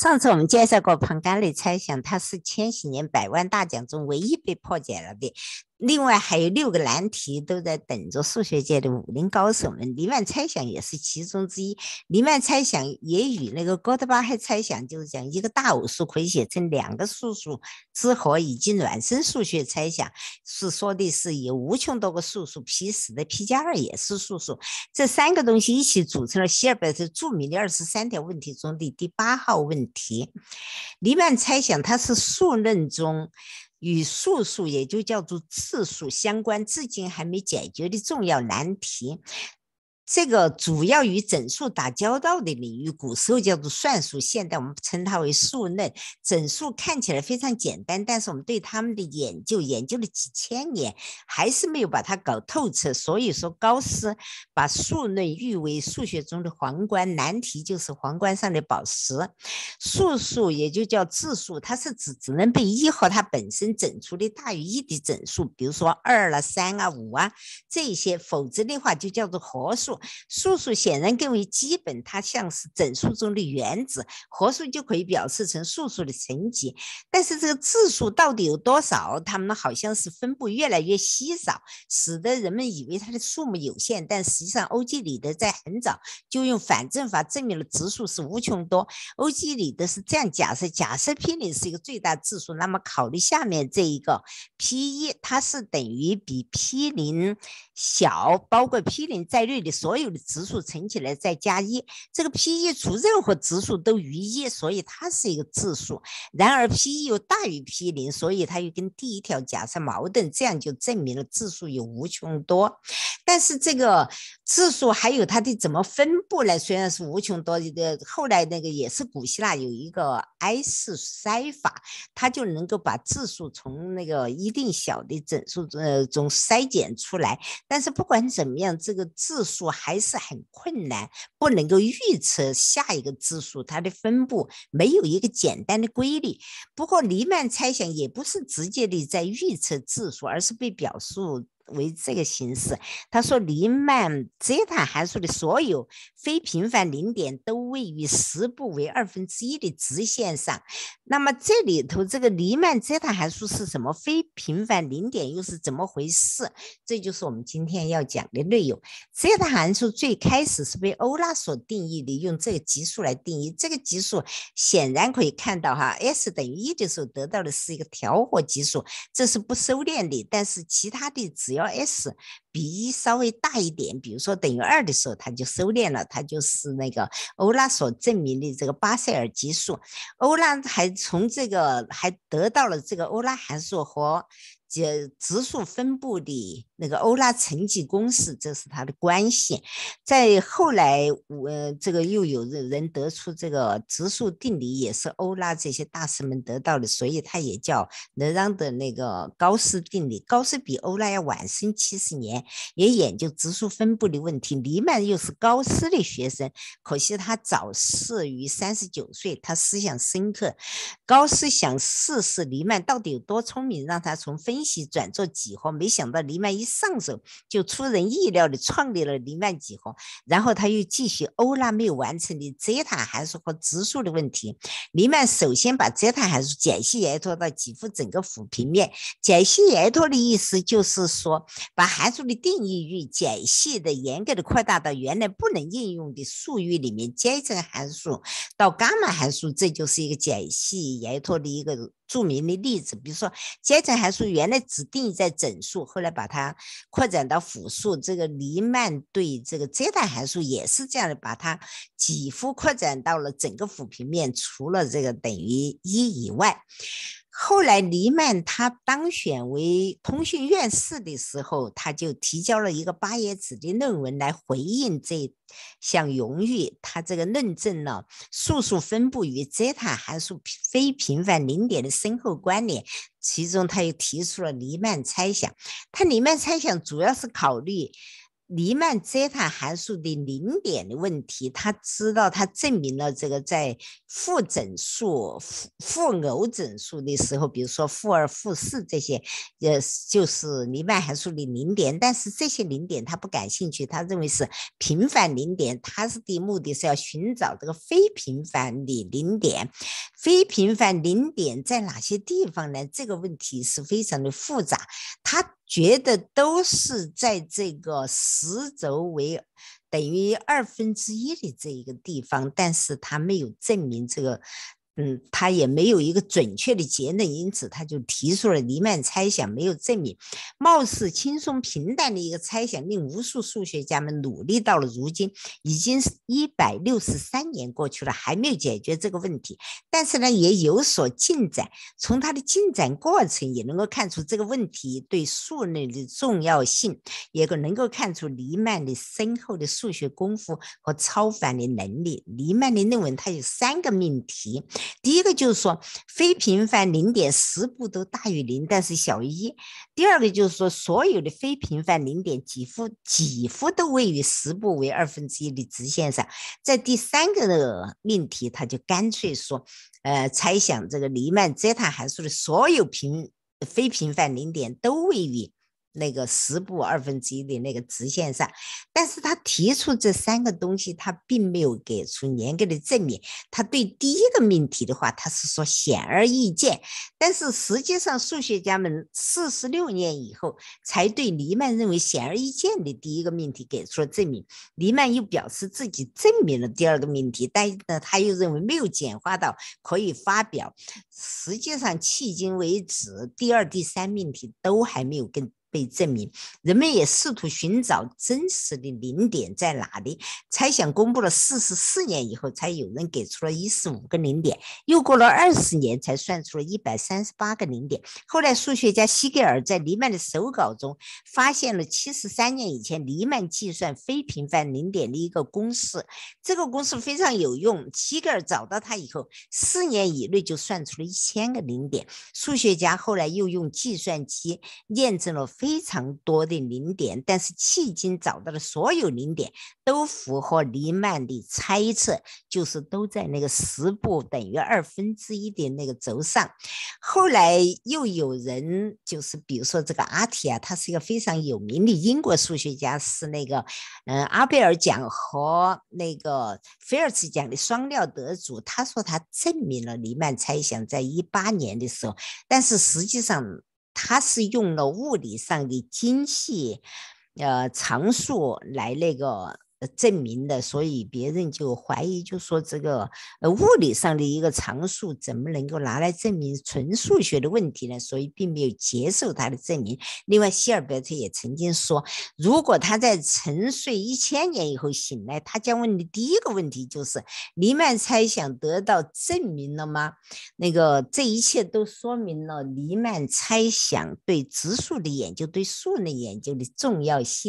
上次我们介绍过彭干莱猜想，它是千禧年百万大奖中唯一被破解了的。另外还有六个难题都在等着数学界的武林高手们。黎曼猜想也是其中之一。黎曼猜想也与那个哥德巴赫猜想，就是讲一个大偶数可以写成两个素数之和，以及孪生数学猜想，是说的是有无穷多个素数 p 时的 p 加二也是素数。这三个东西一起组成了希尔伯特著名的二十三条问题中的第八号问题。黎曼猜想它是数论中。与素数，也就叫做次数，相关，至今还没解决的重要难题。这个主要与整数打交道的领域，古时候叫做算术，现在我们称它为数论。整数看起来非常简单，但是我们对他们的研究，研究了几千年，还是没有把它搞透彻。所以说，高斯把数论誉为数学中的皇冠，难题就是皇冠上的宝石。素数也就叫质数，它是指只能被一和它本身整除的大于一的整数，比如说二啦、三啊、五啊这些，否则的话就叫做合数。素数显然更为基本，它像是整数中的原子。合数就可以表示成素数的乘积。但是这个质数到底有多少？它们好像是分布越来越稀少，使得人们以为它的数目有限。但实际上，欧几里得在很早就用反证法证明了质数是无穷多。欧几里得是这样假设：假设 P 零是一个最大质数，那么考虑下面这一个 P 一，它是等于比 P 零小，包括 P 零在内的。所有的质数乘起来再加一，这个 p E 除任何质数都余一，所以它是一个质数。然而 p E 又大于 p 零，所以它又跟第一条假设矛盾，这样就证明了质数有无穷多。但是这个质数还有它的怎么分布呢？虽然是无穷多个后来那个也是古希腊有一个埃氏筛法，它就能够把质数从那个一定小的整数呃中筛减出来。但是不管怎么样，这个质数。还是很困难，不能够预测下一个质数它的分布，没有一个简单的规律。不过黎曼猜想也不是直接的在预测质数，而是被表述。为这个形式，他说黎曼泽塔函数的所有非平凡零点都位于实部为二分之一的直线上。那么这里头这个黎曼泽塔函数是什么？非平凡零点又是怎么回事？这就是我们今天要讲的内容。泽塔函数最开始是被欧拉所定义的，用这个级数来定义。这个级数显然可以看到哈，s 等于一的时候得到的是一个调和级数，这是不收敛的。但是其他的只要 L S。比一稍微大一点，比如说等于二的时候，它就收敛了，它就是那个欧拉所证明的这个巴塞尔级数。欧拉还从这个还得到了这个欧拉函数和这质数分布的那个欧拉乘积公式，这是它的关系。在后来，我这个又有人得出这个质数定理，也是欧拉这些大师们得到的，所以它也叫能让的那个高斯定理。高斯比欧拉要晚生七十年。也研究植树分布的问题。黎曼又是高斯的学生，可惜他早逝于三十九岁。他思想深刻，高斯想试试黎曼到底有多聪明，让他从分析转做几何。没想到黎曼一上手就出人意料地创立了黎曼几何。然后他又继续欧拉没有完成的泽塔函数和植树的问题。黎曼首先把泽塔函数解析延拓到几乎整个幅平面。解析延拓的意思就是说，把函数定义域解析的严格的扩大到原来不能应用的数域里面，阶层函数到伽马函数，这就是一个解析延拓的一个著名的例子。比如说，阶层函数原来只定义在整数，后来把它扩展到复数。这个黎曼对这个 ζ 函数也是这样的，把它几乎扩展到了整个抚平面，除了这个等于一以外。后来，黎曼他当选为通讯院士的时候，他就提交了一个八页纸的论文来回应这项荣誉。他这个论证了素数分布与泽塔函数非平凡零点的深厚关联，其中他又提出了黎曼猜想。他黎曼猜想主要是考虑。黎曼泽塔函数的零点的问题，他知道，他证明了这个在负整数、负负偶整数的时候，比如说负二、负四这些，呃，就是黎曼函数的零点。但是这些零点他不感兴趣，他认为是平凡零点。他是的目的是要寻找这个非平凡的零点。非平凡零点在哪些地方呢？这个问题是非常的复杂。他。觉得都是在这个十轴为等于二分之一的这一个地方，但是他没有证明这个。嗯，他也没有一个准确的结论，因此他就提出了黎曼猜想没有证明，貌似轻松平淡的一个猜想，令无数数学家们努力到了如今，已经一百六十三年过去了，还没有解决这个问题。但是呢，也有所进展。从他的进展过程也能够看出这个问题对数论的重要性，也能够看出黎曼的深厚的数学功夫和超凡的能力。黎曼的论文它有三个命题。第一个就是说，非平凡零点十步都大于零，但是小于一。第二个就是说，所有的非平凡零点几乎几乎都位于十步为二分之一的直线上。在第三个的命题，他就干脆说，呃，猜想这个黎曼泽塔函数的所有平非平凡零点都位于。那个十步二分之一的那个直线上，但是他提出这三个东西，他并没有给出严格的证明。他对第一个命题的话，他是说显而易见，但是实际上数学家们四十六年以后才对黎曼认为显而易见的第一个命题给出了证明。黎曼又表示自己证明了第二个命题，但是他又认为没有简化到可以发表。实际上，迄今为止，第二、第三命题都还没有跟。被证明，人们也试图寻找真实的零点在哪里。猜想公布了四十四年以后，才有人给出了一十五个零点；又过了二十年，才算出了一百三十八个零点。后来，数学家西格尔在黎曼的手稿中发现了七十三年以前黎曼计算非平凡零点的一个公式。这个公式非常有用。西格尔找到它以后，四年以内就算出了一千个零点。数学家后来又用计算机验证了。非常多的零点，但是迄今找到的所有零点都符合黎曼的猜测，就是都在那个十部等于二分之一的那个轴上。后来又有人，就是比如说这个阿提啊，他是一个非常有名的英国数学家，是那个嗯阿贝尔奖和那个菲尔兹奖的双料得主。他说他证明了黎曼猜想，在一八年的时候，但是实际上。他是用了物理上的精细，呃，常数来那个。证明的，所以别人就怀疑，就说这个呃物理上的一个常数怎么能够拿来证明纯数学的问题呢？所以并没有接受他的证明。另外，希尔伯特也曾经说，如果他在沉睡一千年以后醒来，他将问的第一个问题就是黎曼猜想得到证明了吗？那个这一切都说明了黎曼猜想对质数的研究、对数的研究的重要性。